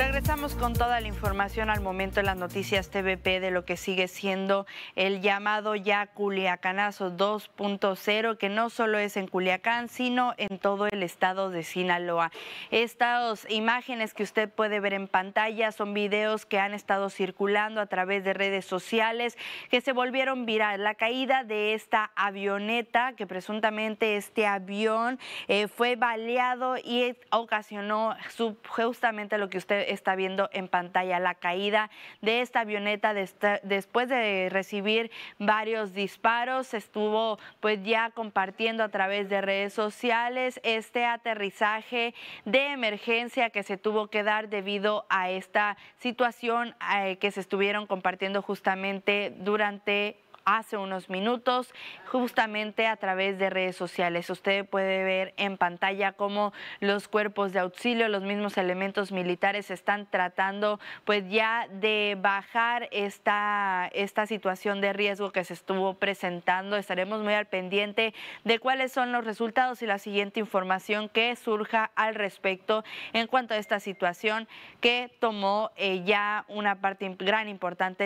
Regresamos con toda la información al momento en las noticias TVP de lo que sigue siendo el llamado ya Culiacanazo 2.0, que no solo es en Culiacán, sino en todo el estado de Sinaloa. Estas imágenes que usted puede ver en pantalla son videos que han estado circulando a través de redes sociales que se volvieron viral. La caída de esta avioneta, que presuntamente este avión eh, fue baleado y ocasionó justamente lo que usted está viendo en pantalla, la caída de esta avioneta después de recibir varios disparos. Estuvo pues ya compartiendo a través de redes sociales este aterrizaje de emergencia que se tuvo que dar debido a esta situación eh, que se estuvieron compartiendo justamente durante hace unos minutos, justamente a través de redes sociales. Usted puede ver en pantalla cómo los cuerpos de auxilio, los mismos elementos militares están tratando pues ya de bajar esta, esta situación de riesgo que se estuvo presentando. Estaremos muy al pendiente de cuáles son los resultados y la siguiente información que surja al respecto en cuanto a esta situación que tomó eh, ya una parte gran importante